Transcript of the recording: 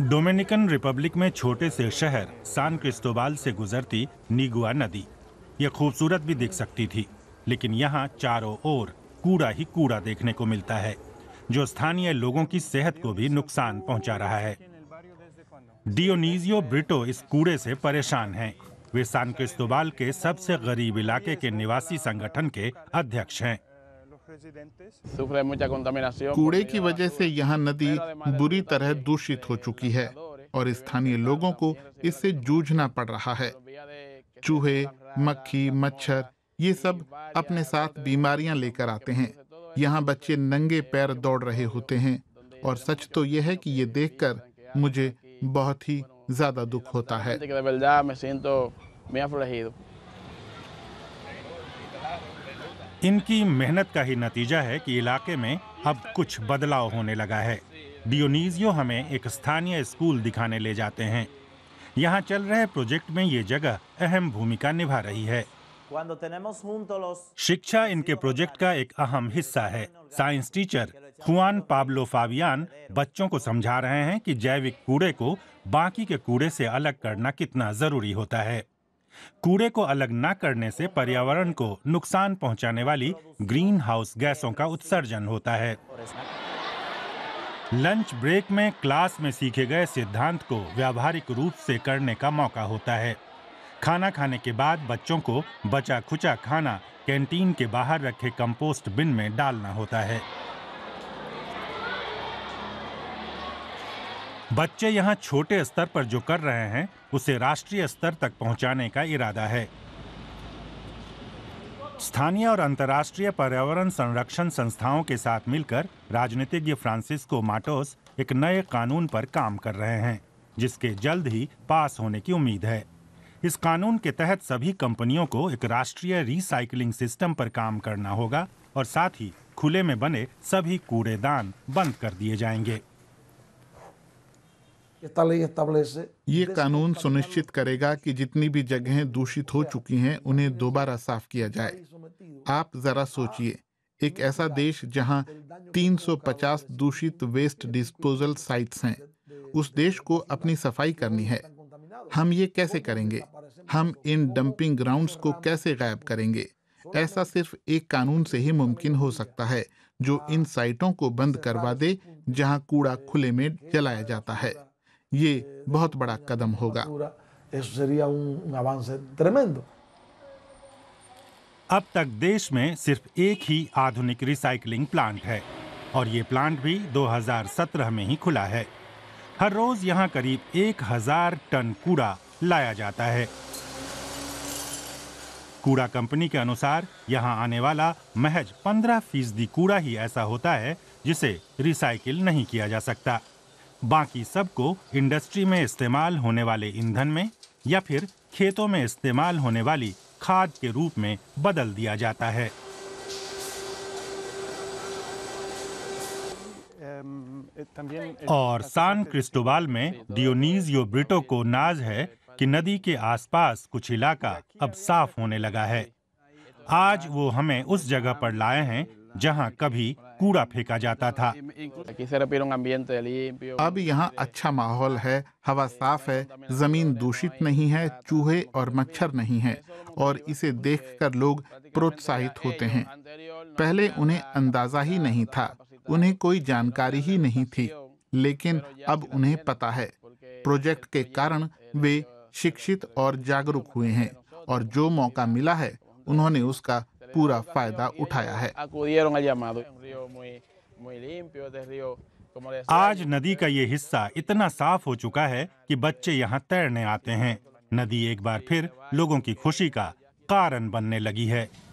Dominican Republic में छोटे से शहर सान क्रिस्तोबाल से गुजरती निगुआ नदी ये खूबसूरत भी दिख सकती थी लेकिन यहाँ चारों ओर कूड़ा ही कूड़ा देखने को मिलता है जो स्थानीय लोगों की सेहत को भी नुकसान पहुंचा रहा है डियोनीजियो ब्रिटो इस कूड़े से परेशान हैं। वे सान क्रिस्तोबाल के सबसे गरीब इलाके के निवासी संगठन के अध्यक्ष हैं कूड़े की वजह से यहाँ नदी बुरी तरह दूषित हो चुकी है और स्थानीय लोगों को इससे जूझना पड़ रहा है चूहे मक्खी मच्छर ये सब अपने साथ बीमारियां लेकर आते हैं यहाँ बच्चे नंगे पैर दौड़ रहे होते हैं और सच तो यह है कि ये देखकर मुझे बहुत ही ज्यादा दुख होता है इनकी मेहनत का ही नतीजा है कि इलाके में अब कुछ बदलाव होने लगा है डियोनीजियो हमें एक स्थानीय स्कूल दिखाने ले जाते हैं यहाँ चल रहे प्रोजेक्ट में ये जगह अहम भूमिका निभा रही है शिक्षा इनके प्रोजेक्ट का एक अहम हिस्सा है science teacher Juan Pablo Fabian बच्चों को समझा रहे हैं कि जैविक कूड़े को बाकी के कूड़े से अलग करना कितना जरूरी होता है कूड़े को अलग न करने से पर्यावरण को नुकसान पहुंचाने वाली ग्रीन हाउस गैसों का उत्सर्जन होता है लंच ब्रेक में क्लास में सीखे गए सिद्धांत को व्यावहारिक रूप से करने का मौका होता है खाना खाने के बाद बच्चों को बचा खुचा खाना कैंटीन के बाहर रखे कंपोस्ट बिन में डालना होता है बच्चे यहाँ छोटे स्तर पर जो कर रहे हैं उसे राष्ट्रीय स्तर तक पहुँचाने का इरादा है स्थानीय और अंतर्राष्ट्रीय पर्यावरण संरक्षण संस्थाओं के साथ मिलकर राजनीतिज्ञ फ्रांसिस्को माटोस एक नए कानून पर काम कर रहे हैं जिसके जल्द ही पास होने की उम्मीद है इस कानून के तहत सभी कंपनियों को एक राष्ट्रीय रिसाइकलिंग सिस्टम पर काम करना होगा और साथ ही खुले में बने सभी कूड़ेदान बंद कर दिए जाएंगे ये कानून सुनिश्चित करेगा कि जितनी भी जगहें दूषित हो चुकी हैं उन्हें दोबारा साफ किया जाए आप जरा सोचिए एक ऐसा देश जहां 350 दूषित वेस्ट डिस्पोजल साइट्स हैं उस देश को अपनी सफाई करनी है हम ये कैसे करेंगे हम इन डंपिंग ग्राउंड्स को कैसे गायब करेंगे ऐसा सिर्फ एक कानून से ही मुमकिन हो सकता है जो इन साइटों को बंद करवा दे जहां कूड़ा खुले में जलाया जाता है ये बहुत बड़ा कदम होगा अब तक देश में सिर्फ एक ही आधुनिक रिसाइकलिंग प्लांट है और ये प्लांट भी 2017 में ही खुला है हर रोज यहाँ करीब एक हजार टन कूड़ा लाया जाता है कूड़ा कंपनी के अनुसार यहाँ आने वाला महज 15 फीसदी कूड़ा ही ऐसा होता है जिसे रिसाइकिल नहीं किया जा सकता बाकी सबको इंडस्ट्री में इस्तेमाल होने वाले ईंधन में या फिर खेतों में इस्तेमाल होने वाली खाद के रूप में बदल दिया जाता है और सान क्रिस्टोबाल में डियोनीजियो ब्रिटो को नाज है कि नदी के आसपास कुछ इलाका अब साफ होने लगा है आज वो हमें उस जगह पर लाए हैं जहां कभी कूड़ा फेंका जाता था अब यहाँ अच्छा माहौल है हवा साफ है जमीन दूषित नहीं है चूहे और मच्छर नहीं है और इसे देखकर लोग प्रोत्साहित होते हैं पहले उन्हें अंदाजा ही नहीं था उन्हें कोई जानकारी ही नहीं थी लेकिन अब उन्हें पता है प्रोजेक्ट के कारण वे शिक्षित और जागरूक हुए हैं और जो मौका मिला है उन्होंने उसका पूरा फायदा उठाया है आज नदी का ये हिस्सा इतना साफ हो चुका है कि बच्चे यहाँ तैरने आते हैं नदी एक बार फिर लोगों की खुशी का कारण बनने लगी है